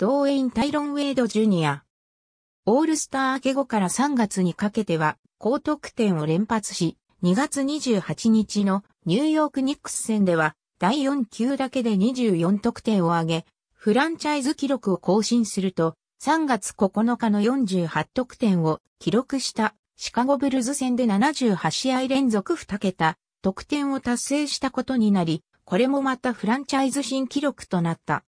ドーエイン・タイロン・ウェイド・ジュニア。オールスター明け後から3月にかけては、高得点を連発し、2月28日のニューヨークニックス戦では、第4球だけで24得点を挙げ、フランチャイズ記録を更新すると、3月9日の48得点を記録したシカゴブルズ戦で78試合連続2桁得点を達成したことになり、これもまたフランチャイズ新記録となった。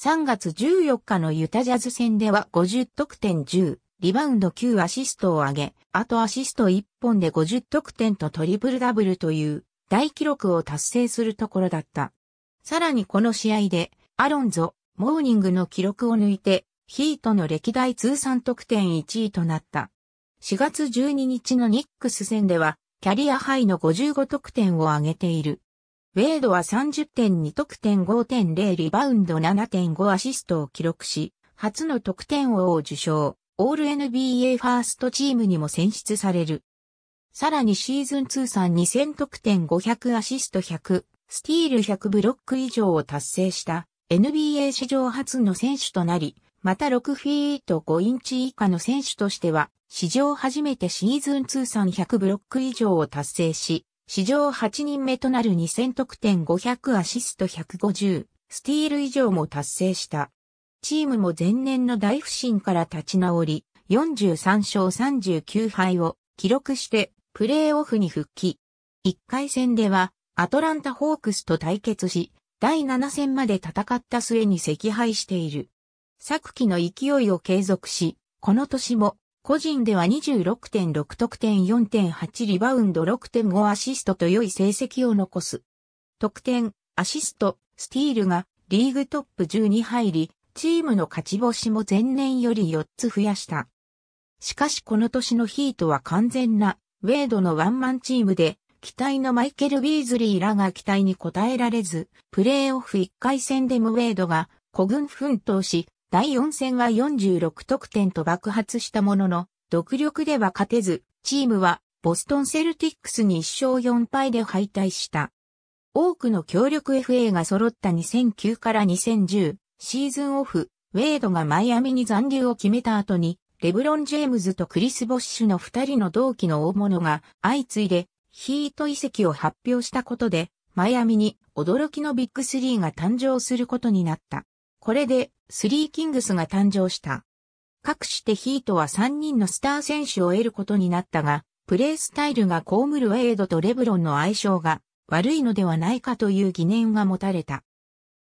3月14日のユタジャズ戦では50得点10、リバウンド9アシストを上げ、あとアシスト1本で50得点とトリプルダブルという大記録を達成するところだった。さらにこの試合で、アロンゾ、モーニングの記録を抜いて、ヒートの歴代通算得点1位となった。4月12日のニックス戦では、キャリアハイの55得点を挙げている。ウェードは30.2得点5.0リバウンド7.5アシストを記録し、初の得点王を受賞、オール NBA ファーストチームにも選出される。さらにシーズン通算2000得点500アシスト100、スティール100ブロック以上を達成した NBA 史上初の選手となり、また6フィート5インチ以下の選手としては、史上初めてシーズン通算100ブロック以上を達成し、史上8人目となる2000得点500アシスト150、スティール以上も達成した。チームも前年の大不振から立ち直り、43勝39敗を記録してプレーオフに復帰。1回戦ではアトランタホークスと対決し、第7戦まで戦った末に惜敗している。昨季の勢いを継続し、この年も個人では26.6得点4.8リバウンド6.5アシストと良い成績を残す。得点、アシスト、スティールがリーグトップ10に入り、チームの勝ち星も前年より4つ増やした。しかしこの年のヒートは完全なウェードのワンマンチームで、期待のマイケル・ビーズリーらが期待に応えられず、プレーオフ1回戦でもウェードが古軍奮闘し、第4戦は46得点と爆発したものの、独力では勝てず、チームはボストンセルティックスに1勝4敗で敗退した。多くの協力 FA が揃った2009から2010シーズンオフ、ウェイドがマイアミに残留を決めた後に、レブロン・ジェームズとクリス・ボッシュの2人の同期の大物が相次いでヒート移籍を発表したことで、マイアミに驚きのビッグスリーが誕生することになった。これで、スリーキングスが誕生した。かくしてヒートは3人のスター選手を得ることになったが、プレースタイルが被るウェイドとレブロンの相性が悪いのではないかという疑念が持たれた。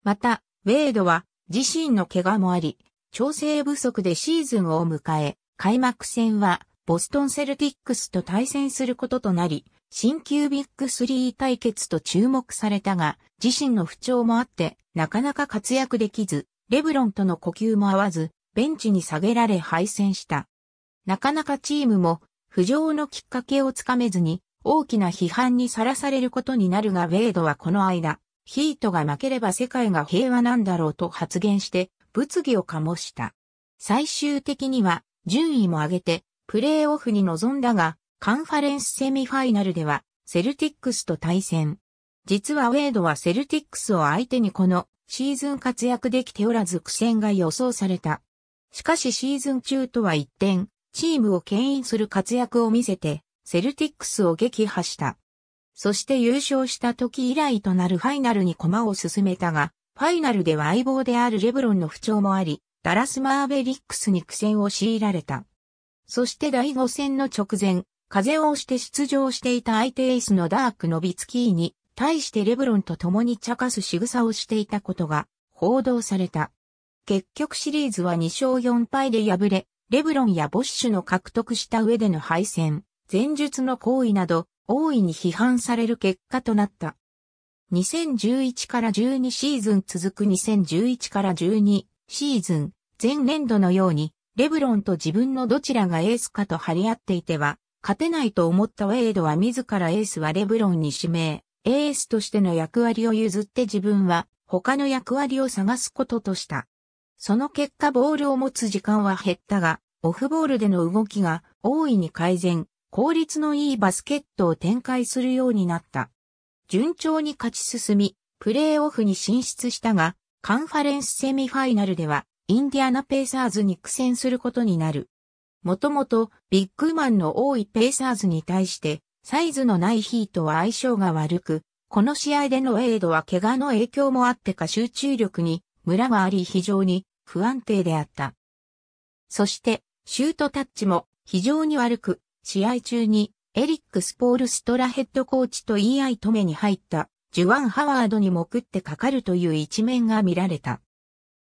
また、ウェイドは自身の怪我もあり、調整不足でシーズンを迎え、開幕戦はボストンセルティックスと対戦することとなり、新旧ビッグ3対決と注目されたが、自身の不調もあって、なかなか活躍できず、レブロンとの呼吸も合わず、ベンチに下げられ敗戦した。なかなかチームも、浮上のきっかけをつかめずに、大きな批判にさらされることになるがウェイドはこの間、ヒートが負ければ世界が平和なんだろうと発言して、物議を醸した。最終的には、順位も上げて、プレーオフに臨んだが、カンファレンスセミファイナルでは、セルティックスと対戦。実はウェードはセルティックスを相手にこのシーズン活躍できておらず苦戦が予想された。しかしシーズン中とは一転、チームを牽引する活躍を見せて、セルティックスを撃破した。そして優勝した時以来となるファイナルに駒を進めたが、ファイナルでは相棒であるレブロンの不調もあり、ダラス・マーベリックスに苦戦を強いられた。そして第5戦の直前、風を押して出場していた相手エースのダーク・ノビツキーに対してレブロンと共に茶化す仕草をしていたことが報道された。結局シリーズは2勝4敗で敗れ、レブロンやボッシュの獲得した上での敗戦、前述の行為など、大いに批判される結果となった。2011から12シーズン続く2011から12シーズン、前年度のように、レブロンと自分のどちらがエースかと張り合っていては、勝てないと思ったウェイドは自らエースはレブロンに指名。エースとしての役割を譲って自分は他の役割を探すこととした。その結果ボールを持つ時間は減ったが、オフボールでの動きが大いに改善、効率のいいバスケットを展開するようになった。順調に勝ち進み、プレーオフに進出したが、カンファレンスセミファイナルでは、インディアナペイサーズに苦戦することになる。もともと、ビッグマンの多いペイサーズに対して、サイズのないヒートは相性が悪く、この試合でのエイドは怪我の影響もあってか集中力にムラがあり非常に不安定であった。そして、シュートタッチも非常に悪く、試合中にエリック・スポールストラヘッドコーチと言い合い止めに入ったジュワン・ハワードにも食ってかかるという一面が見られた。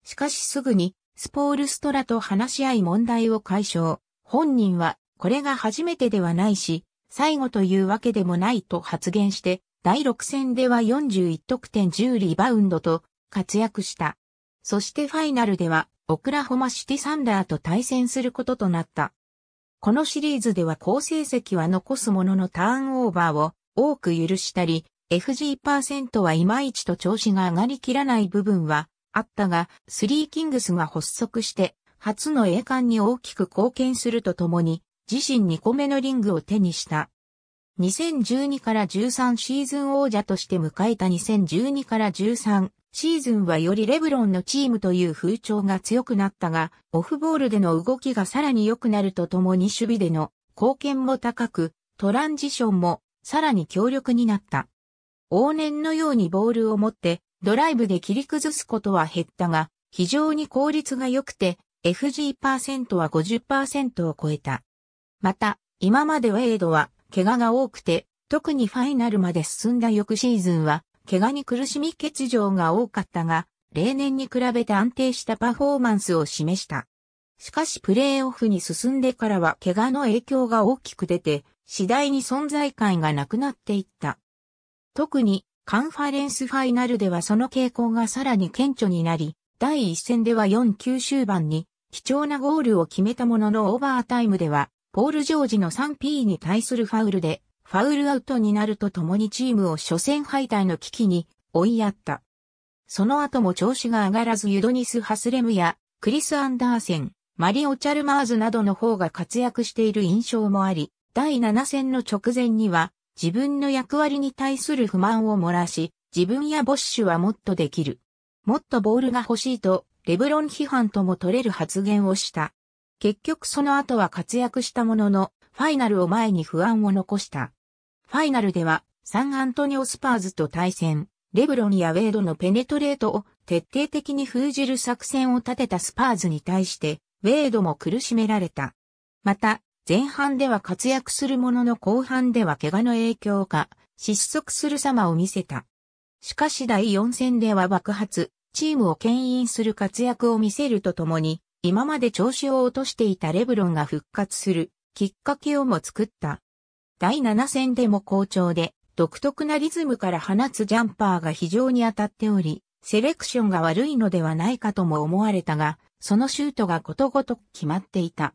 しかしすぐにスポールストラと話し合い問題を解消。本人はこれが初めてではないし、最後というわけでもないと発言して、第6戦では41得点10リバウンドと活躍した。そしてファイナルでは、オクラホマシティサンダーと対戦することとなった。このシリーズでは好成績は残すもののターンオーバーを多く許したり、FG% はいまいちと調子が上がりきらない部分はあったが、スリーキングスが発足して、初の栄冠に大きく貢献するとともに、自身2個目のリングを手にした。2012から13シーズン王者として迎えた2012から13シーズンはよりレブロンのチームという風潮が強くなったが、オフボールでの動きがさらに良くなるとともに守備での貢献も高く、トランジションもさらに強力になった。往年のようにボールを持ってドライブで切り崩すことは減ったが、非常に効率が良くて、FG% は50%を超えた。また、今までウェイドは、怪我が多くて、特にファイナルまで進んだ翌シーズンは、怪我に苦しみ欠場が多かったが、例年に比べて安定したパフォーマンスを示した。しかしプレーオフに進んでからは怪我の影響が大きく出て、次第に存在感がなくなっていった。特にカンファレンスファイナルではその傾向がさらに顕著になり、第一戦では4 9終盤に貴重なゴールを決めたもののオーバータイムではポール・ジョージの 3P に対するファウルで、ファウルアウトになるとともにチームを初戦敗退の危機に追いやった。その後も調子が上がらずユドニス・ハスレムやクリス・アンダーセン、マリオ・チャルマーズなどの方が活躍している印象もあり、第7戦の直前には自分の役割に対する不満を漏らし、自分やボッシュはもっとできる。もっとボールが欲しいと、レブロン批判とも取れる発言をした。結局その後は活躍したものの、ファイナルを前に不安を残した。ファイナルでは、サンアントニオスパーズと対戦、レブロンやウェイドのペネトレートを徹底的に封じる作戦を立てたスパーズに対して、ウェイドも苦しめられた。また、前半では活躍するものの後半では怪我の影響か、失速する様を見せた。しかし第4戦では爆発、チームを牽引する活躍を見せるとともに、今まで調子を落としていたレブロンが復活するきっかけをも作った。第7戦でも好調で、独特なリズムから放つジャンパーが非常に当たっており、セレクションが悪いのではないかとも思われたが、そのシュートがことごとく決まっていた。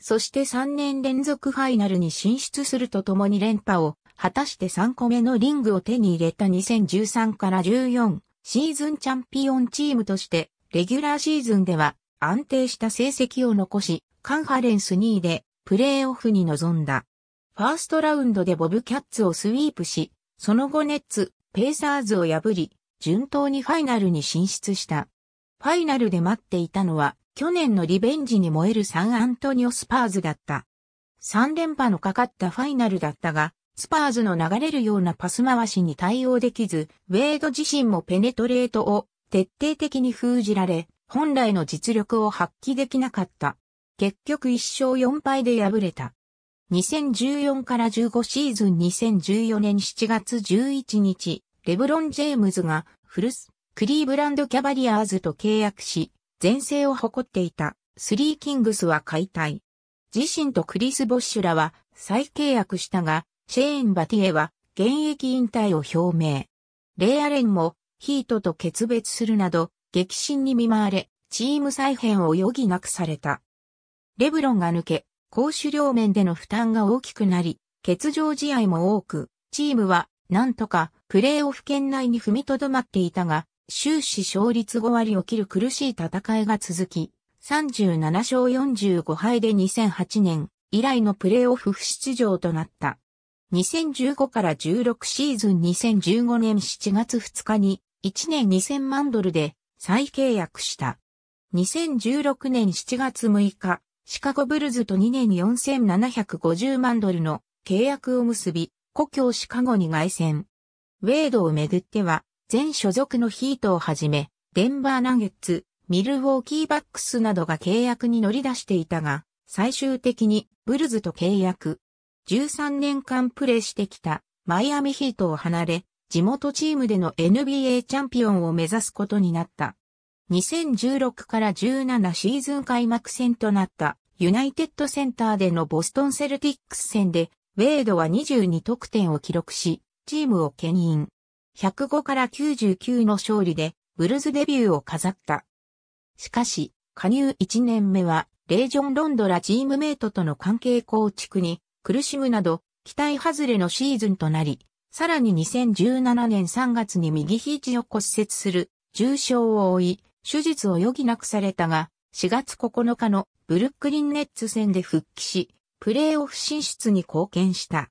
そして3年連続ファイナルに進出するとともに連覇を、果たして3個目のリングを手に入れた2013から14シーズンチャンピオンチームとして、レギュラーシーズンでは安定した成績を残し、カンファレンス2位でプレーオフに臨んだ。ファーストラウンドでボブキャッツをスイープし、その後ネッツ、ペイサーズを破り、順当にファイナルに進出した。ファイナルで待っていたのは、去年のリベンジに燃えるサンアントニオスパーズだった。3連覇のかかったファイナルだったが、スパーズの流れるようなパス回しに対応できず、ウェイド自身もペネトレートを徹底的に封じられ、本来の実力を発揮できなかった。結局1勝4敗で敗れた。2014から15シーズン2014年7月11日、レブロン・ジェームズがフルス、クリーブランド・キャバリアーズと契約し、前世を誇っていたスリー・キングスは解体。自身とクリス・ボッシュらは再契約したが、シェーン・バティエは現役引退を表明。レイ・アレンもヒートと決別するなど、激震に見舞われ、チーム再編を余儀なくされた。レブロンが抜け、攻守両面での負担が大きくなり、欠場試合も多く、チームは、なんとか、プレーオフ圏内に踏みとどまっていたが、終始勝率5割を切る苦しい戦いが続き、37勝45敗で2008年以来のプレーオフ不出場となった。2015から16シーズン2015年7月2日に1年2000万ドルで再契約した。2016年7月6日、シカゴブルズと2年4750万ドルの契約を結び、故郷シカゴに凱旋。ウェイドをめぐっては、全所属のヒートをはじめ、デンバーナゲッツ、ミルウォーキーバックスなどが契約に乗り出していたが、最終的にブルズと契約。13年間プレーしてきたマイアミヒートを離れ、地元チームでの NBA チャンピオンを目指すことになった。2016から17シーズン開幕戦となったユナイテッドセンターでのボストンセルティックス戦で、ウェイドは22得点を記録し、チームを牽引。105から99の勝利で、ブルズデビューを飾った。しかし、加入1年目は、レージョン・ロンドラチームメイトとの関係構築に苦しむなど、期待外れのシーズンとなり、さらに2017年3月に右肘を骨折する重傷を負い、手術を余儀なくされたが、4月9日のブルックリンネッツ戦で復帰し、プレーオフ進出に貢献した。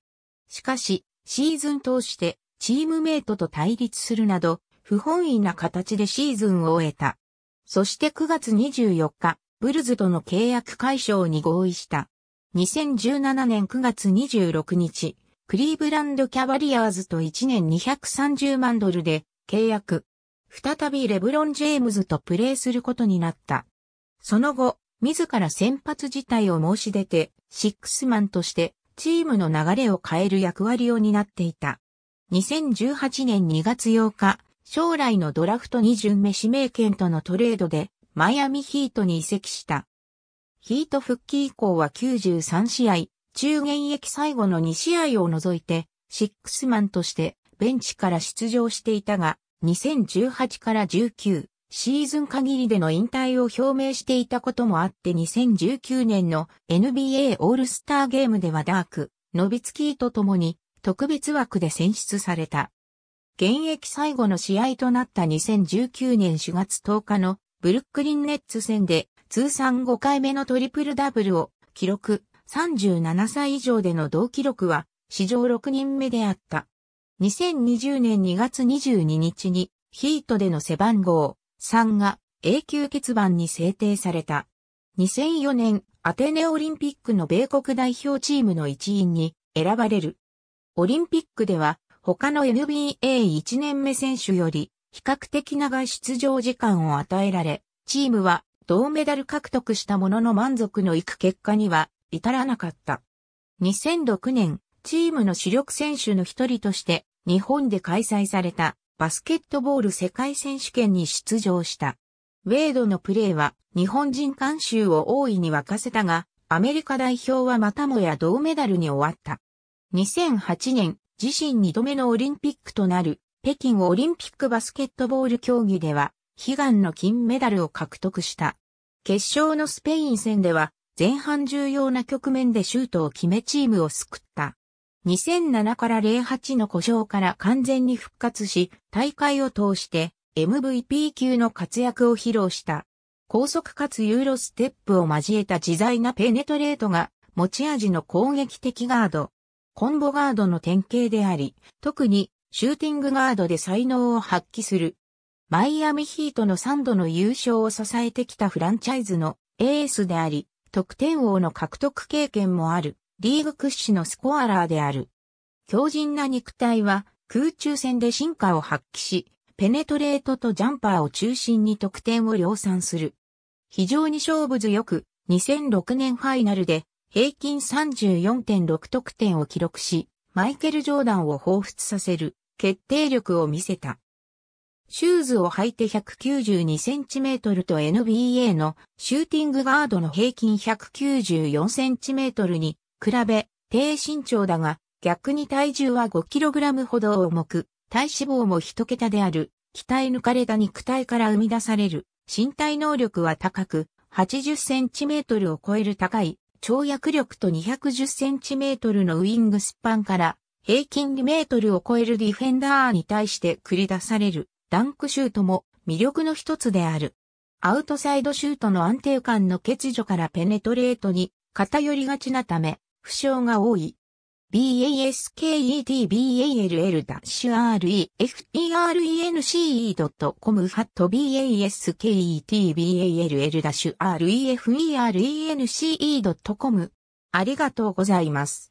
しかし、シーズン通してチームメイトと対立するなど、不本意な形でシーズンを終えた。そして9月24日、ブルズとの契約解消に合意した。2017年9月26日、クリーブランドキャバリアーズと1年230万ドルで契約。再びレブロン・ジェームズとプレーすることになった。その後、自ら先発自体を申し出て、シックスマンとしてチームの流れを変える役割を担っていた。2018年2月8日、将来のドラフト二巡目指名権とのトレードで、マイアミヒートに移籍した。ヒート復帰以降は93試合、中現役最後の2試合を除いて、シックスマンとしてベンチから出場していたが、2018から19シーズン限りでの引退を表明していたこともあって2019年の NBA オールスターゲームではダーク、ノビツキーと共に特別枠で選出された。現役最後の試合となった2019年4月10日のブルックリンネッツ戦で通算5回目のトリプルダブルを記録、37歳以上での同記録は史上6人目であった。2020年2月22日にヒートでの背番号3が永久欠番に制定された。2004年アテネオリンピックの米国代表チームの一員に選ばれる。オリンピックでは他の NBA1 年目選手より比較的長い出場時間を与えられ、チームは銅メダル獲得したものの満足のいく結果には至らなかった。2006年、チームの主力選手の一人として日本で開催されたバスケットボール世界選手権に出場した。ウェイドのプレーは日本人監修を大いに沸かせたが、アメリカ代表はまたもや銅メダルに終わった。2008年、自身2度目のオリンピックとなる北京オリンピックバスケットボール競技では悲願の金メダルを獲得した。決勝のスペイン戦では前半重要な局面でシュートを決めチームを救った。2007から08の故障から完全に復活し、大会を通して MVP 級の活躍を披露した。高速かつユーロステップを交えた自在なペネトレートが持ち味の攻撃的ガード。コンボガードの典型であり、特にシューティングガードで才能を発揮する。マイアミヒートの3度の優勝を支えてきたフランチャイズのエースであり、得点王の獲得経験もある、リーグ屈指のスコアラーである。強靭な肉体は空中戦で進化を発揮し、ペネトレートとジャンパーを中心に得点を量産する。非常に勝負強く、2006年ファイナルで平均34.6得点を記録し、マイケル・ジョーダンを彷彿させる決定力を見せた。シューズを履いて 192cm と NBA のシューティングガードの平均 194cm に比べ低身長だが逆に体重は 5kg ほど重く体脂肪も一桁である鍛え抜かれた肉体から生み出される身体能力は高く 80cm を超える高い跳躍力と 210cm のウィングスパンから平均2メートルを超えるディフェンダーに対して繰り出されるダンクシュートも魅力の一つである。アウトサイドシュートの安定感の欠如からペネトレートに偏りがちなため、負傷が多い。basketball-referen.com ハット basketball-referen.com e ありがとうございます。